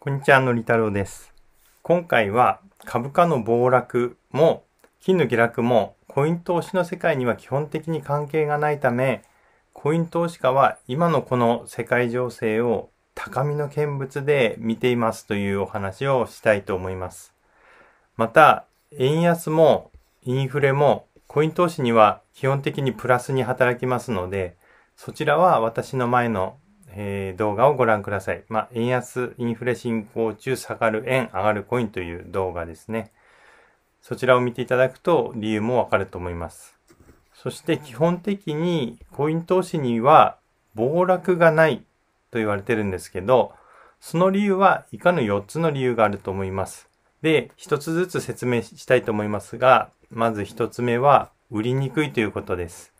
こんにちは、のり太郎です。今回は株価の暴落も金の下落もコイン投資の世界には基本的に関係がないため、コイン投資家は今のこの世界情勢を高みの見物で見ていますというお話をしたいと思います。また、円安もインフレもコイン投資には基本的にプラスに働きますので、そちらは私の前の、えー、動画をご覧ください。まあ、円安、インフレ進行中、下がる円、上がるコインという動画ですね。そちらを見ていただくと理由もわかると思います。そして基本的にコイン投資には暴落がないと言われてるんですけど、その理由は以下の4つの理由があると思います。で、1つずつ説明したいと思いますが、まず一つ目は、売りにくいということです。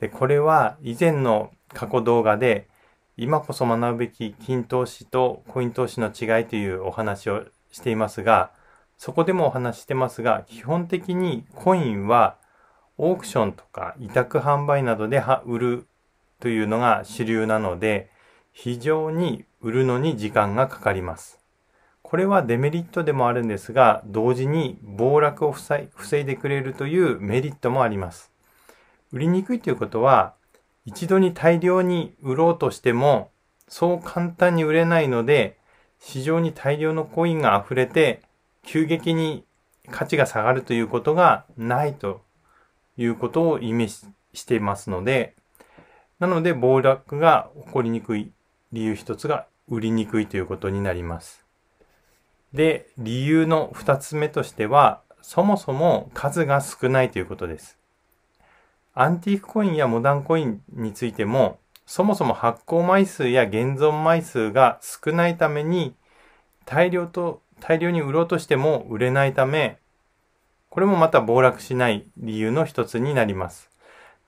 で、これは以前の過去動画で、今こそ学ぶべき金投資とコイン投資の違いというお話をしていますが、そこでもお話してますが、基本的にコインはオークションとか委託販売などで売るというのが主流なので、非常に売るのに時間がかかります。これはデメリットでもあるんですが、同時に暴落を防いでくれるというメリットもあります。売りにくいということは、一度に大量に売ろうとしても、そう簡単に売れないので、市場に大量のコインが溢れて、急激に価値が下がるということがないということを意味していますので、なので暴落が起こりにくい理由一つが売りにくいということになります。で、理由の二つ目としては、そもそも数が少ないということです。アンティークコインやモダンコインについても、そもそも発行枚数や現存枚数が少ないために、大量と、大量に売ろうとしても売れないため、これもまた暴落しない理由の一つになります。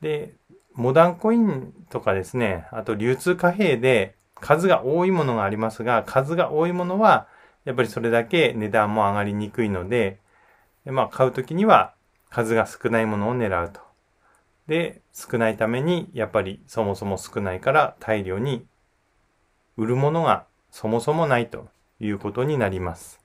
で、モダンコインとかですね、あと流通貨幣で数が多いものがありますが、数が多いものはやっぱりそれだけ値段も上がりにくいので、でまあ、買うときには数が少ないものを狙うと。で、少ないために、やっぱりそもそも少ないから大量に売るものがそもそもないということになります。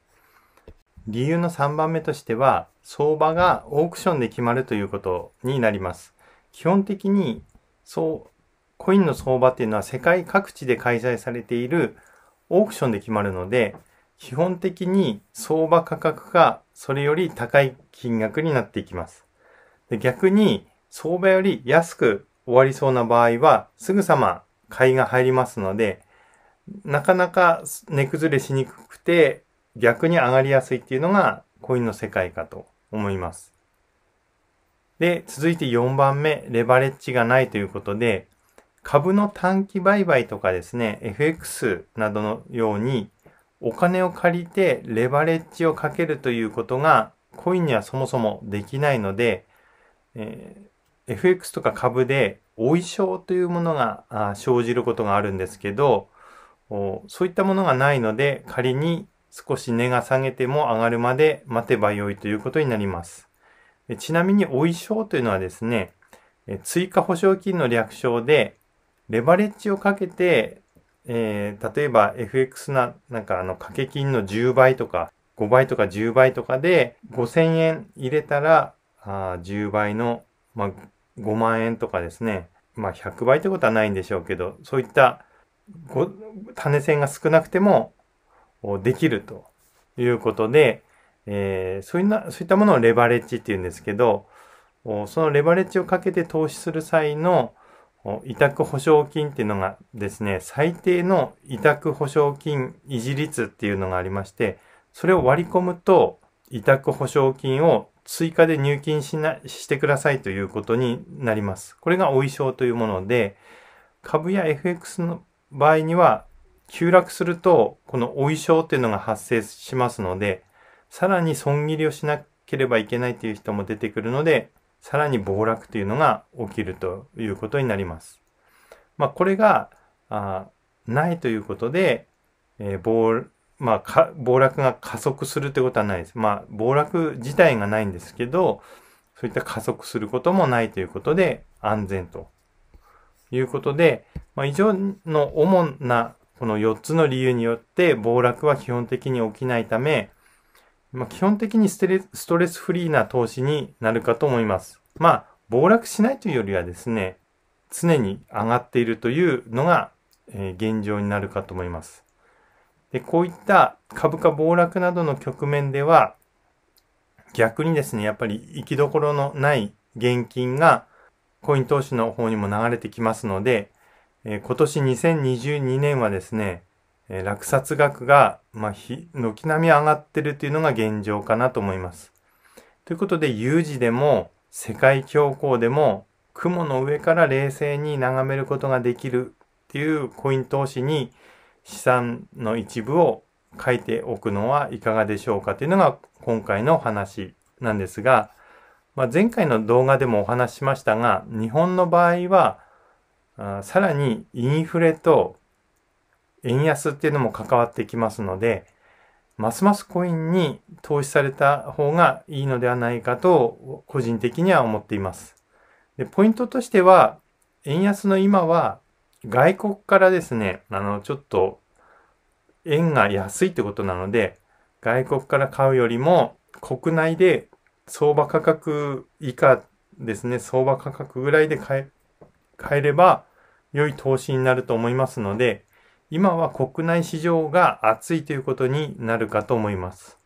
理由の3番目としては、相場がオークションで決まるということになります。基本的に、そう、コインの相場っていうのは世界各地で開催されているオークションで決まるので、基本的に相場価格がそれより高い金額になっていきます。で逆に相場より安く終わりそうな場合はすぐさま買いが入りますので、なかなか値崩れしにくくて逆に上がりやすいっていうのがコインの世界かと思います。で、続いて4番目、レバレッジがないということで、株の短期売買とかですね、FX などのようにお金を借りてレバレッジをかけるということがコインにはそもそもできないので、えー、FX とか株で追い症というものが生じることがあるんですけど、そういったものがないので仮に少し値が下げても上がるまで待てばよいということになります。ちなみに追い症というのはですね、追加保証金の略称で、レバレッジをかけてえー、例えば FX な、なんかあの掛け金の10倍とか、5倍とか10倍とかで5000円入れたら、あ10倍の、まあ、5万円とかですね。まあ、100倍ってことはないんでしょうけど、そういったご、種銭が少なくてもできるということで、えー、そういなそういったものをレバレッジって言うんですけど、そのレバレッジをかけて投資する際の委託保証金っていうのがですね、最低の委託保証金維持率っていうのがありまして、それを割り込むと、委託保証金を追加で入金しなしてくださいということになります。これがお衣装というもので、株や FX の場合には、急落すると、このお衣装っていうのが発生しますので、さらに損切りをしなければいけないという人も出てくるので、さらに暴落というのが起きるということになります。まあ、これがあないということで、えー、暴まあ、か暴落が加速するということはないです。まあ、暴落自体がないんですけど、そういった加速することもないということで、安全ということで、まあ、以上の主なこの4つの理由によって暴落は基本的に起きないため、まあ、基本的にストレスフリーな投資になるかと思います。まあ、暴落しないというよりはですね、常に上がっているというのが、えー、現状になるかと思います。で、こういった株価暴落などの局面では、逆にですね、やっぱり行きどころのない現金がコイン投資の方にも流れてきますので、えー、今年2022年はですね、えー、落札額が、まあ、軒並み上がってるというのが現状かなと思います。ということで、有事でも、世界恐慌でも、雲の上から冷静に眺めることができるっていうコイン投資に、資産の一部を書いておくのはいかがでしょうかというのが今回の話なんですが、まあ、前回の動画でもお話ししましたが、日本の場合は、あさらにインフレと円安っていうのも関わってきますので、ますますコインに投資された方がいいのではないかと個人的には思っています。でポイントとしては、円安の今は外国からですね、あの、ちょっと円が安いってことなので、外国から買うよりも国内で相場価格以下ですね、相場価格ぐらいで買え買えれば良い投資になると思いますので、今は国内市場が熱いということになるかと思います。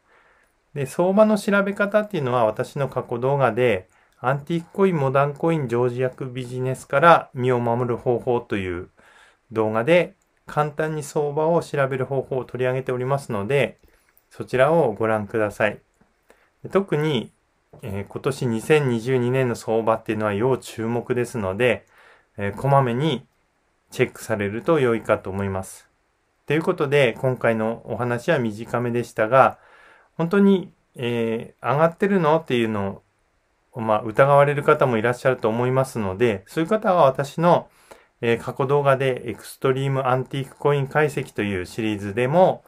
で、相場の調べ方っていうのは私の過去動画で、アンティークコイン、モダンコイン、常時役ビジネスから身を守る方法という動画で簡単に相場を調べる方法を取り上げておりますので、そちらをご覧ください。特に、えー、今年2022年の相場っていうのは要注目ですので、えー、こまめにチェックされると良いかと思います。ということで、今回のお話は短めでしたが、本当に、えー、上がってるのっていうのを、まあ、疑われる方もいらっしゃると思いますので、そういう方は私の、えー、過去動画でエクストリームアンティークコイン解析というシリーズでも、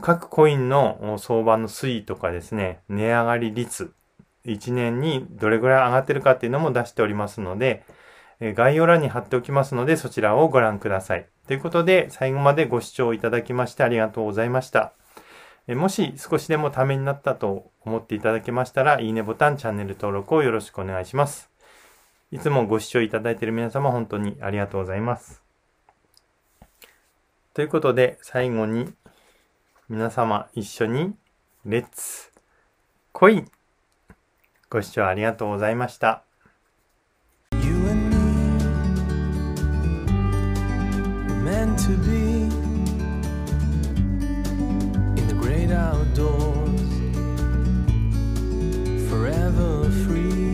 各コインの相場の推移とかですね、値上がり率、1年にどれぐらい上がってるかっていうのも出しておりますので、概要欄に貼っておきますので、そちらをご覧ください。ということで、最後までご視聴いただきましてありがとうございました。もし少しでもためになったと思っていただけましたら、いいねボタン、チャンネル登録をよろしくお願いします。いつもご視聴いただいている皆様、本当にありがとうございます。ということで、最後に皆様一緒にレッツ来いご視聴ありがとうございました。to be in the great outdoors, forever free.